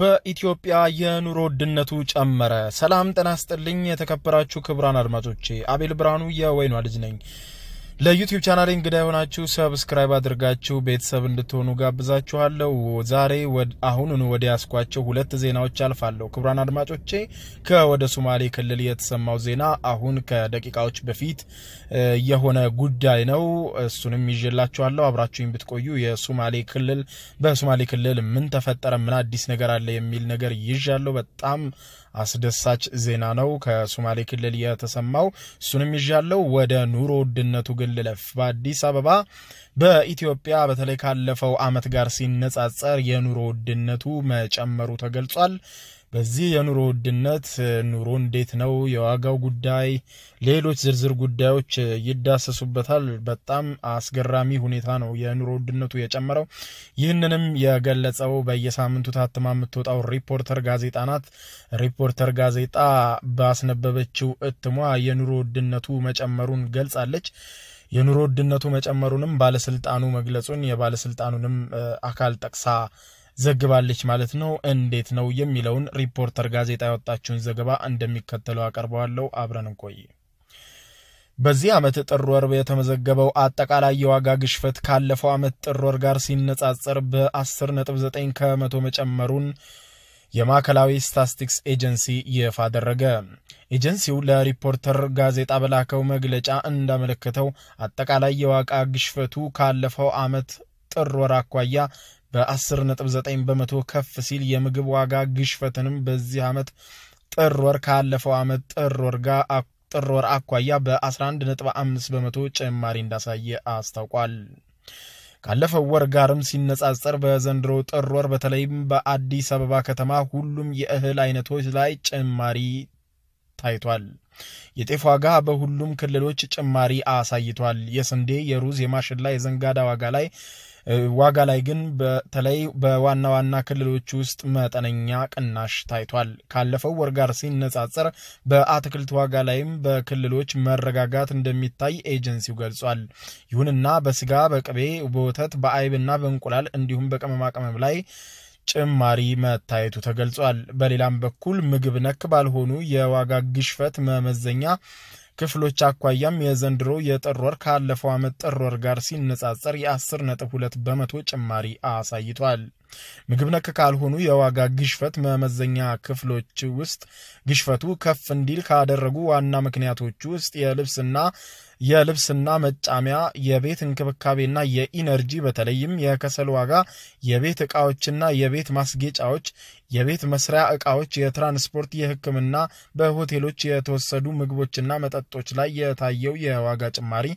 በኢትዮጵያ የኑሮ ውድነቱ ጨመረ። ሰላም ጤና ይስጥልኝ የተከበራችሁ ክቡራን አድማጮቼ፣ አቤል ብርሃኑ የወይኗ ልጅ ነኝ። ለዩቲዩብ ቻናሌ እንግዳ የሆናችሁ ሰብስክራይብ አድርጋችሁ ቤተሰብ እንድትሆኑ ጋብዛችኋለሁ። ዛሬ አሁኑን ወደ ያስኳቸው ሁለት ዜናዎች አልፋለሁ። ክቡራን አድማጮቼ ከወደ ሶማሌ ክልል የተሰማው ዜና አሁን ከደቂቃዎች በፊት የሆነ ጉዳይ ነው። እሱንም ይዤላችኋለሁ። አብራችሁኝ ብትቆዩ የሶማሌ ክልል በሶማሌ ክልል ምን ተፈጠረ፣ ምን አዲስ ነገር አለ የሚል ነገር ይዣለሁ። በጣም አስደሳች ዜና ነው ከሶማሌ ክልል የተሰማው። እሱንም ይዣለሁ። ወደ ኑሮ ውድነቱ ግን እንለፍ። በአዲስ አበባ በኢትዮጵያ በተለይ ካለፈው ዓመት ጋር ሲነጻጸር የኑሮ ውድነቱ መጨመሩ ተገልጿል። በዚህ የኑሮ ውድነት ኑሮ እንዴት ነው? የዋጋው ጉዳይ፣ ሌሎች ዝርዝር ጉዳዮች ይዳሰሱበታል። በጣም አስገራሚ ሁኔታ ነው የኑሮ ውድነቱ የጨመረው። ይህንንም የገለጸው በየሳምንቱ ታትማ የምትወጣው ሪፖርተር ጋዜጣ ናት። ሪፖርተር ጋዜጣ ባስነበበችው እትሟ የኑሮ ውድነቱ መጨመሩን ገልጻለች። የኑሮ ውድነቱ መጨመሩንም ባለስልጣኑ መግለጹን የባለስልጣኑንም አካል ጠቅሳ ዘግባለች ማለት ነው። እንዴት ነው የሚለውን ሪፖርተር ጋዜጣ ያወጣችውን ዘገባ እንደሚከተለው አቀርበዋለሁ። አብረን እንቆይ። በዚህ ዓመት ጥር ወር የተመዘገበው አጠቃላይ የዋጋ ግሽፈት ካለፈው ዓመት ጥር ወር ጋር ሲነጻጸር በ10.9 ከመቶ መጨመሩን የማዕከላዊ ስታስቲክስ ኤጀንሲ ይፋ አደረገ። ኤጀንሲው ለሪፖርተር ጋዜጣ በላከው መግለጫ እንዳመለከተው አጠቃላይ የዋጋ ግሽፈቱ ካለፈው ዓመት ጥር ወር አኳያ በ10.9 በመቶ ከፍ ሲል የምግብ ዋጋ ግሽፈትንም በዚህ ዓመት ጥር ወር ካለፈው ዓመት ጥር ወር ጋር ጥር ወር አኳያ በ11.5 በመቶ ጭማሪ እንዳሳየ አስታውቋል። ካለፈው ወር ጋርም ሲነጻጸር በዘንድሮ ጥር ወር በተለይም በአዲስ አበባ ከተማ ሁሉም የእህል አይነቶች ላይ ጭማሪ ታይቷል። የጤፍ ዋጋ በሁሉም ክልሎች ጭማሪ አሳይቷል። የስንዴ፣ የሩዝ፣ የማሽላ፣ የዘንጋዳ ዋጋ ላይ ዋጋ ላይ ግን በተለይ በዋና ዋና ክልሎች ውስጥ መጠነኛ ቅናሽ ታይቷል። ካለፈው ወር ጋር ሲነጻጸር በአትክልት ዋጋ ላይም በክልሎች መረጋጋት እንደሚታይ ኤጀንሲው ገልጿል። ይሁንና በስጋ፣ በቅቤ፣ በወተት፣ በአይብና በእንቁላል እንዲሁም በቅመማ ቅመም ላይ ጭማሪ መታየቱ ተገልጿል። በሌላም በኩል ምግብ ነክ ባልሆኑ የዋጋ ግሽፈት መመዘኛ ክፍሎች አኳያም የዘንድሮ የጥር ወር ካለፈው ዓመት ጥር ወር ጋር ሲነጻጸር የ10.2 በመቶ ጭማሪ አሳይቷል። ምግብ ነክ ካልሆኑ የዋጋ ግሽፈት መመዘኛ ክፍሎች ውስጥ ግሽፈቱ ከፍ እንዲል ካደረጉ ዋና ምክንያቶች ውስጥ የልብስና የልብስና መጫሚያ፣ የቤት እንክብካቤና የኢነርጂ በተለይም የከሰል ዋጋ፣ የቤት ዕቃዎችና የቤት ማስጌጫዎች፣ የቤት መስሪያ ዕቃዎች፣ የትራንስፖርት፣ የሕክምና፣ በሆቴሎች የተወሰዱ ምግቦችና መጠጦች ላይ የታየው የዋጋ ጭማሪ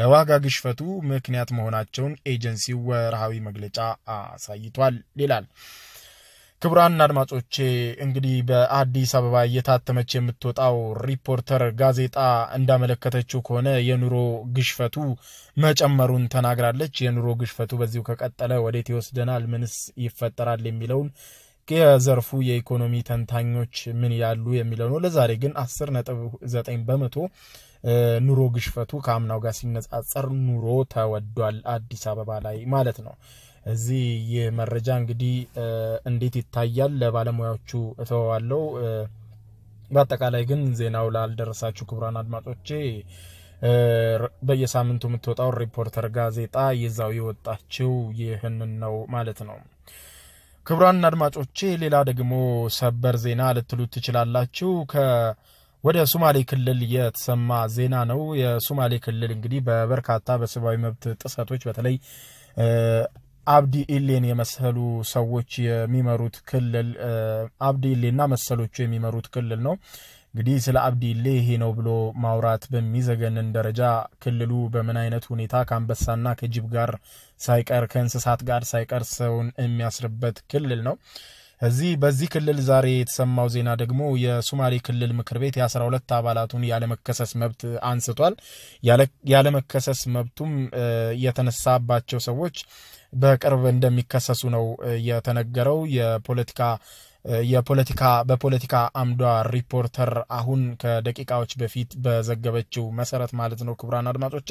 ለዋጋ ግሽፈቱ ምክንያት መሆናቸውን ኤጀንሲው ወርሃዊ መግለጫ አሳይቷል ይላል። ክቡራን አድማጮቼ እንግዲህ በአዲስ አበባ እየታተመች የምትወጣው ሪፖርተር ጋዜጣ እንዳመለከተችው ከሆነ የኑሮ ግሽፈቱ መጨመሩን ተናግራለች። የኑሮ ግሽፈቱ በዚሁ ከቀጠለ ወዴት ይወስደናል? ምንስ ይፈጠራል? የሚለውን የዘርፉ የኢኮኖሚ ተንታኞች ምን ያሉ የሚለው ነው። ለዛሬ ግን አስር ነጥብ ዘጠኝ በመቶ ኑሮ ግሽፈቱ ከአምናው ጋር ሲነጻጸር ኑሮ ተወዷል አዲስ አበባ ላይ ማለት ነው። እዚህ ይህ መረጃ እንግዲህ እንዴት ይታያል ለባለሙያዎቹ እተዋለው። በአጠቃላይ ግን ዜናው ላልደረሳችሁ ክቡራን አድማጮቼ በየሳምንቱ የምትወጣው ሪፖርተር ጋዜጣ ይዛው የወጣችው ይህንን ነው ማለት ነው። ክቡራን አድማጮቼ ሌላ ደግሞ ሰበር ዜና ልትሉ ትችላላችሁ። ወደ ሶማሌ ክልል የተሰማ ዜና ነው። የሶማሌ ክልል እንግዲህ በበርካታ በሰብአዊ መብት ጥሰቶች በተለይ አብዲ ኢሌን የመሰሉ ሰዎች የሚመሩት ክልል አብዲ ኢሌና መሰሎቹ የሚመሩት ክልል ነው። እንግዲህ ስለ አብዲ ኢሌ ይሄ ነው ብሎ ማውራት በሚዘገንን ደረጃ ክልሉ በምን አይነት ሁኔታ ከአንበሳና ከጅብ ጋር ሳይቀር ከእንስሳት ጋር ሳይቀር ሰውን የሚያስርበት ክልል ነው። እዚህ በዚህ ክልል ዛሬ የተሰማው ዜና ደግሞ የሶማሌ ክልል ምክር ቤት የአስራ ሁለት አባላቱን ያለመከሰስ መብት አንስቷል። ያለመከሰስ መብቱም የተነሳባቸው ሰዎች በቅርብ እንደሚከሰሱ ነው የተነገረው። የፖለቲካ የፖለቲካ በፖለቲካ አምዷ ሪፖርተር አሁን ከደቂቃዎች በፊት በዘገበችው መሰረት ማለት ነው። ክቡራን አድማጮቼ፣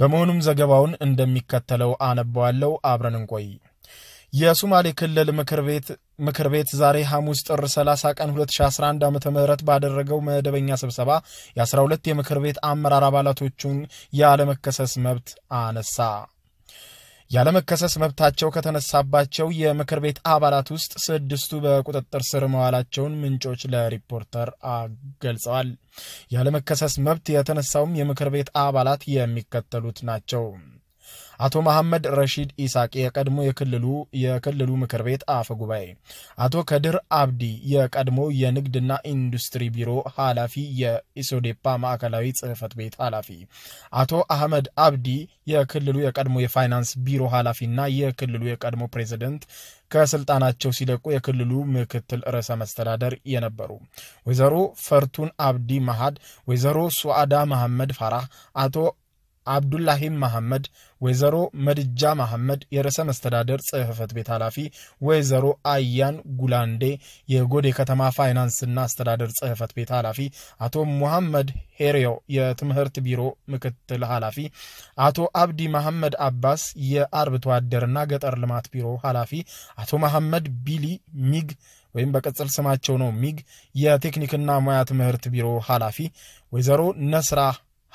በመሆኑም ዘገባውን እንደሚከተለው አነበዋለው። አብረን እንቆይ። የሱማሌ ክልል ምክር ቤት ምክር ቤት ዛሬ ሐሙስ ጥር 30 ቀን 2011 ዓ ም ባደረገው መደበኛ ስብሰባ የ12 የምክር ቤት አመራር አባላቶቹን ያለመከሰስ መብት አነሳ። ያለመከሰስ መብታቸው ከተነሳባቸው የምክር ቤት አባላት ውስጥ ስድስቱ በቁጥጥር ስር መዋላቸውን ምንጮች ለሪፖርተር ገልጸዋል። ያለመከሰስ መብት የተነሳውም የምክር ቤት አባላት የሚከተሉት ናቸው። አቶ መሐመድ ረሺድ ኢሳቅ የቀድሞ የክልሉ የክልሉ ምክር ቤት አፈ ጉባኤ፣ አቶ ከድር አብዲ የቀድሞ የንግድና ኢንዱስትሪ ቢሮ ኃላፊ፣ የኢሶዴፓ ማዕከላዊ ጽህፈት ቤት ኃላፊ፣ አቶ አህመድ አብዲ የክልሉ የቀድሞ የፋይናንስ ቢሮ ኃላፊና የክልሉ የቀድሞ ፕሬዝደንት ከስልጣናቸው ሲለቁ የክልሉ ምክትል ርዕሰ መስተዳደር የነበሩ ወይዘሮ ፈርቱን አብዲ መሃድ፣ ወይዘሮ ሱአዳ መሐመድ ፋራህ፣ አቶ አብዱላሂም መሐመድ፣ ወይዘሮ መድጃ መሐመድ የርዕሰ መስተዳደር ጽህፈት ቤት ኃላፊ፣ ወይዘሮ አያን ጉላንዴ የጎዴ ከተማ ፋይናንስና አስተዳደር ጽህፈት ቤት ኃላፊ፣ አቶ ሙሐመድ ሄሪዮ የትምህርት ቢሮ ምክትል ኃላፊ፣ አቶ አብዲ መሐመድ አባስ የአርብቶ አደርና ገጠር ልማት ቢሮ ኃላፊ፣ አቶ መሐመድ ቢሊ ሚግ ወይም በቅጽል ስማቸው ነው ሚግ የቴክኒክና ሙያ ትምህርት ቢሮ ኃላፊ፣ ወይዘሮ ነስራ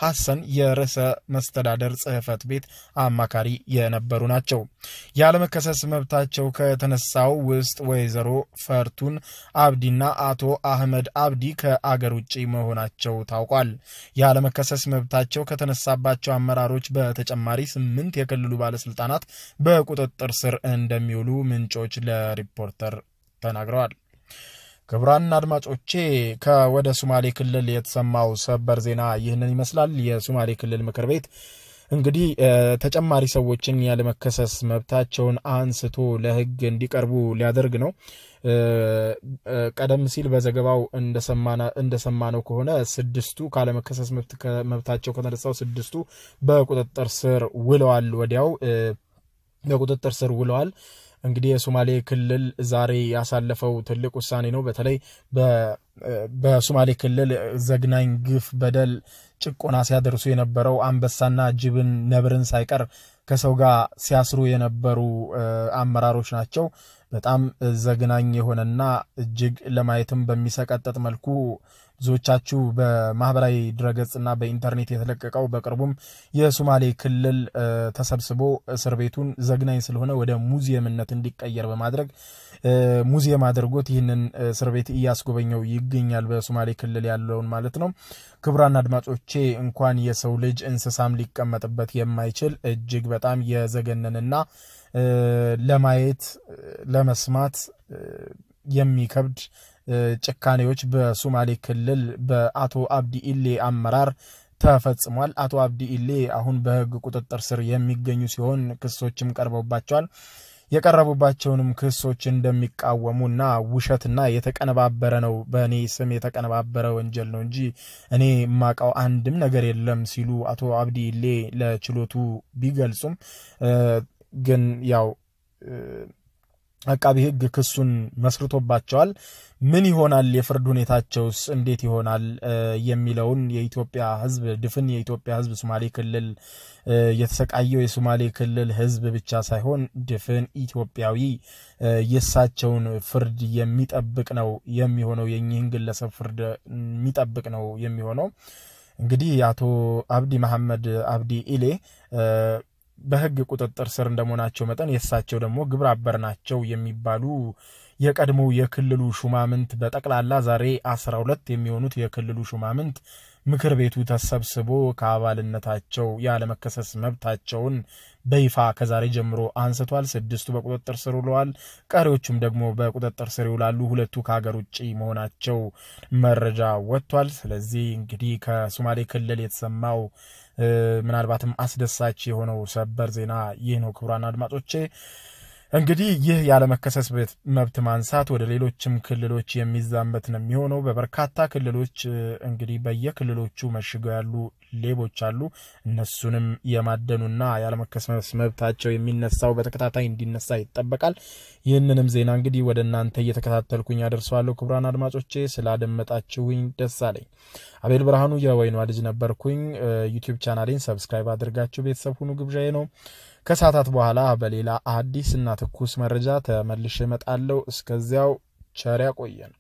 ሐሰን የርዕሰ መስተዳደር ጽሕፈት ቤት አማካሪ የነበሩ ናቸው። ያለመከሰስ መብታቸው ከተነሳው ውስጥ ወይዘሮ ፈርቱን አብዲና አቶ አህመድ አብዲ ከአገር ውጭ መሆናቸው ታውቋል። ያለመከሰስ መብታቸው ከተነሳባቸው አመራሮች በተጨማሪ ስምንት የክልሉ ባለስልጣናት በቁጥጥር ስር እንደሚውሉ ምንጮች ለሪፖርተር ተናግረዋል። ክቡራን አድማጮቼ ከወደ ሶማሌ ክልል የተሰማው ሰበር ዜና ይህንን ይመስላል። የሶማሌ ክልል ምክር ቤት እንግዲህ ተጨማሪ ሰዎችን ያለመከሰስ መብታቸውን አንስቶ ለሕግ እንዲቀርቡ ሊያደርግ ነው። ቀደም ሲል በዘገባው እንደሰማነው ከሆነ ስድስቱ ካለመከሰስ መብታቸው ከተነሳው ስድስቱ በቁጥጥር ስር ውለዋል። ወዲያው በቁጥጥር ስር ውለዋል። እንግዲህ የሶማሌ ክልል ዛሬ ያሳለፈው ትልቅ ውሳኔ ነው። በተለይ በሶማሌ ክልል ዘግናኝ ግፍ፣ በደል፣ ጭቆና ሲያደርሱ የነበረው አንበሳና ጅብን ነብርን ሳይቀር ከሰው ጋር ሲያስሩ የነበሩ አመራሮች ናቸው። በጣም ዘግናኝ የሆነና እጅግ ለማየትም በሚሰቀጠጥ መልኩ ብዙዎቻችሁ በማህበራዊ ድረገጽና በኢንተርኔት የተለቀቀው በቅርቡም የሶማሌ ክልል ተሰብስቦ እስር ቤቱን ዘግናኝ ስለሆነ ወደ ሙዚየምነት እንዲቀየር በማድረግ ሙዚየም አድርጎት ይህንን እስር ቤት እያስጎበኘው ይገኛል። በሶማሌ ክልል ያለውን ማለት ነው። ክቡራን አድማጮቼ እንኳን የሰው ልጅ እንስሳም ሊቀመጥበት የማይችል እጅግ በጣም የዘገነንና ለማየት ለመስማት የሚከብድ ጭካኔዎች በሱማሌ ክልል በአቶ አብዲ ኢሌ አመራር ተፈጽሟል። አቶ አብዲ ኢሌ አሁን በህግ ቁጥጥር ስር የሚገኙ ሲሆን ክሶችም ቀርበውባቸዋል። የቀረቡባቸውንም ክሶች እንደሚቃወሙና ውሸትና የተቀነባበረ ነው በእኔ ስም የተቀነባበረ ወንጀል ነው እንጂ እኔ የማውቀው አንድም ነገር የለም ሲሉ አቶ አብዲ ኢሌ ለችሎቱ ቢገልጹም ግን ያው አቃቢ ህግ ክሱን መስርቶባቸዋል። ምን ይሆናል የፍርድ ሁኔታቸውስ እንዴት ይሆናል የሚለውን የኢትዮጵያ ህዝብ ድፍን የኢትዮጵያ ህዝብ ሶማሌ ክልል የተሰቃየው የሶማሌ ክልል ህዝብ ብቻ ሳይሆን ድፍን ኢትዮጵያዊ የእሳቸውን ፍርድ የሚጠብቅ ነው የሚሆነው። የእኚህን ግለሰብ ፍርድ የሚጠብቅ ነው የሚሆነው። እንግዲህ አቶ አብዲ መሐመድ አብዲ ኢሌ በህግ ቁጥጥር ስር እንደመሆናቸው መጠን የእሳቸው ደግሞ ግብረ አበር ናቸው የሚባሉ የቀድሞው የክልሉ ሹማምንት በጠቅላላ ዛሬ አስራ ሁለት የሚሆኑት የክልሉ ሹማምንት ምክር ቤቱ ተሰብስቦ ከአባልነታቸው ያለመከሰስ መብታቸውን በይፋ ከዛሬ ጀምሮ አንስቷል። ስድስቱ በቁጥጥር ስር ውለዋል። ቀሪዎቹም ደግሞ በቁጥጥር ስር ይውላሉ። ሁለቱ ከሀገር ውጭ መሆናቸው መረጃ ወጥቷል። ስለዚህ እንግዲህ ከሶማሌ ክልል የተሰማው ምናልባትም አስደሳች የሆነው ሰበር ዜና ይህ ነው። ክቡራን አድማጮቼ እንግዲህ ይህ ያለመከሰስ መብት ማንሳት ወደ ሌሎችም ክልሎች የሚዛመት ነው የሚሆነው። በበርካታ ክልሎች እንግዲህ በየክልሎቹ መሽገው ያሉ ሌቦች አሉ። እነሱንም የማደኑና ያለመከሰስ መብታቸው የሚነሳው በተከታታይ እንዲነሳ ይጠበቃል። ይህንንም ዜና እንግዲህ ወደ እናንተ እየተከታተልኩኝ ያደርሰዋለሁ። ክቡራን አድማጮቼ ስላደመጣችሁኝ ደስ አለኝ። አቤል ብርሃኑ የወይኗ ልጅ ነበርኩኝ። ዩቲዩብ ቻናሌን ሰብስክራይብ አድርጋችሁ ቤተሰብ ሁኑ ግብዣዬ ነው። ከሰዓታት በኋላ በሌላ አዲስ እና ትኩስ መረጃ ተመልሼ እመጣለሁ። እስከዚያው ቸር ያቆየን።